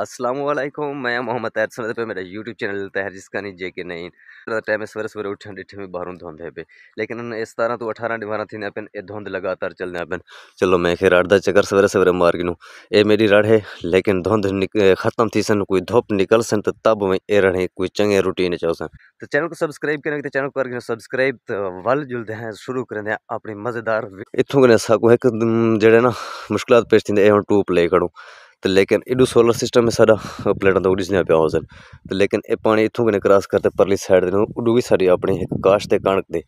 असलम मैं मोहम्मद तैर सुन पे मेरा यूट्यूब चैनल तहर जिसका नहीं जे के नहीं मतलब टाइम सवेरे सवेरे उठे डिठे में बाहरों धुंध पे लेकिन इस तरह तो अठारह डिवारा थी अपन ये धुंध लगातार चलने अपन चलो मैं फिर अड़दा चक्कर सवेरे सवेरे मार गिनूँ ये मेरी रड़ है लेकिन धुंध खत्म थी सन कोई धुप निकल सन तो तब मैं ये रड़े कोई चंगे रूटीन चाहो सन तो चैनल को सब्सक्राइब करें तो चैनल पर सब्सक्राइब वल जुलते हैं शुरू करें अपनी मज़ेदार इतों के साकू एक जड़े ना मुश्किल पेश हम टूप ले करूँ तो लेकिन एडू सोलर सिस्टम है साढ़ा प्लेटां तो उड्डी सने पिया उस लेकिन एह् पानी इत्थूं कन्नै क्रॉस करते परली साइड दे उड्डू अपनी इक काश्त ते दे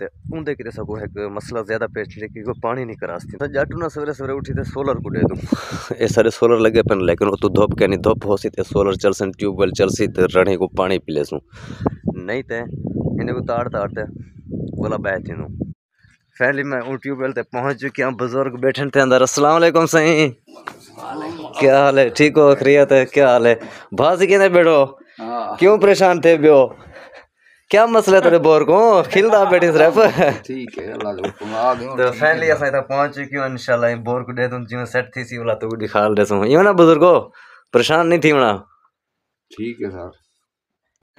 ते उं'दे किते सगों इक मसला ज्यादा पेश कि कोई पानी नहीं क्रॉस थी तो जट्टू ने सवेरे सवेरे उठी ते सोलर कुटे तू एह् सारे सोलर लगे पन लेकिन उतु उतू धूप कैनी धूप होसी ते सोलर चल चलसन ट्यूबवेल चलसी ते रणे को पानी पी लेसू नहीं तो इन्हें को ताड़ ताड़ ते बोला बैठ थी फाइनली मैं उन ट्यूबवेल ते पहुंच चुकी हूँ बुजुर्ग बैठे थे अंदर असलम सही क्या हाल है ठीक हो खरीत है क्या हाल है भाजी कहने बैठो हाँ। क्यों परेशान थे ब्यो क्या मसला तेरे बोर को खिलदा बैठी सिर्फ ठीक है अल्लाह को आ गयो तो फाइनली असा इधर पहुंच चुके हो इंशाल्लाह इन बोर को दे तुम जीवन सेट थी सी वाला तो दिखा दे सो यो ना बुजुर्गो परेशान नहीं थी होना ठीक है सर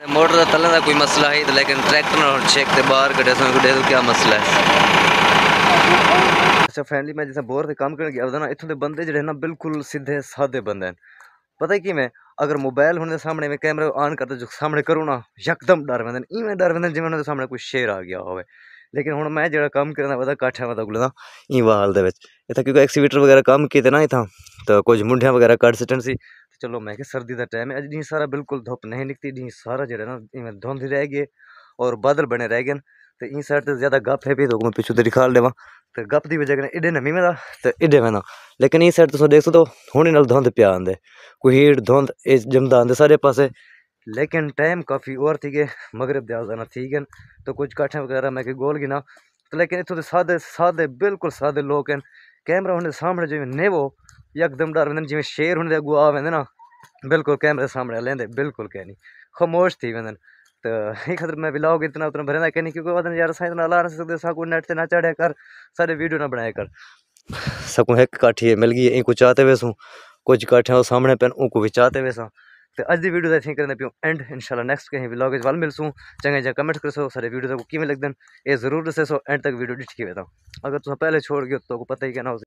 मोटर का तलन का कोई मसला है लेकिन ट्रैक्टर चेक से बाहर कटे क्या मसला है अच्छा फ्रेंडली मैं जैसे बोर से काम करने गया ना इतों के बंदे जो ना बिल्कुल सीधे सादे बंदे हैं पता है किमें अगर मोबाइल होने सामने में कैमरा ऑन करते जो सामने करूँ ना यकदम डर वेंदे इवें डर वेंदे जिमें उन्होंने सामने कोई शेर आ गया होवे लेकिन हूँ मैं जो कम करना वह कट्ठ है मतलब ना ई इतना क्योंकि एक्सीवेटर वगैरह कम किए ना इतना तो कुछ मुंडिया वगैरह कट सटन सी चलो मैं सर्दी का टाइम है अज डी सारा बिल्कुल धुप नहीं निकती डी सारा जरा ना इवें धुंध रह गए और बादल बने रह गए तो इन साइड तो ज़्यादा गप है भी तो मैं पिछू तो दिखा लेव तो गप की वजह कन्नै एडे नमी में तो एडे में लेकिन इस साइड तुम देख सकते हो होने धुंध पिया आते कोई हीट धुंध ये जमदा आंदे सारे पास लेकिन टाइम काफ़ी और थी गए मगरब दयाजाना थी गए तो कुछ काठें वगैरह मैं कि गोल गिना तो लेकिन इतों के सादे सादे बिल्कुल सादे लोग हैं कैमरा उन्हें सामने जो नेवो यकदम डर वेंदा आहिनि शेर हुन गुआ अॻु ना बिल्कुल कैमरे सामने लेंदे बिल्कुल कह नहीं ख़ामोश थी वेंदा तो एक खतर मैं ब्लॉग इतना उतना भरंदा कंहिं क्योंकि यार असां इतना ला नहीं नैट से ना नेट चढ़े कर सारे वीडियो ना बनाए कर सको एक काठी मिल गई ऐं कुझु चाहते वेसूं कुछ काठियां सामने पेन आहिनि भी चाहते चाहते वेसां तो अज की वीडियो अं करने पियो एंड इंशाल्लाह नेक्स्ट कहीं ब्लॉग वाल मिलसूँ चंगे जहाँ कमेंट सो सारे वीडियो तक किमें लगते हैं ये जरूर दसो एंड तक वीडियो डिठी वेदा अगर तुम पहले छोड़ गए तो पता ही कहना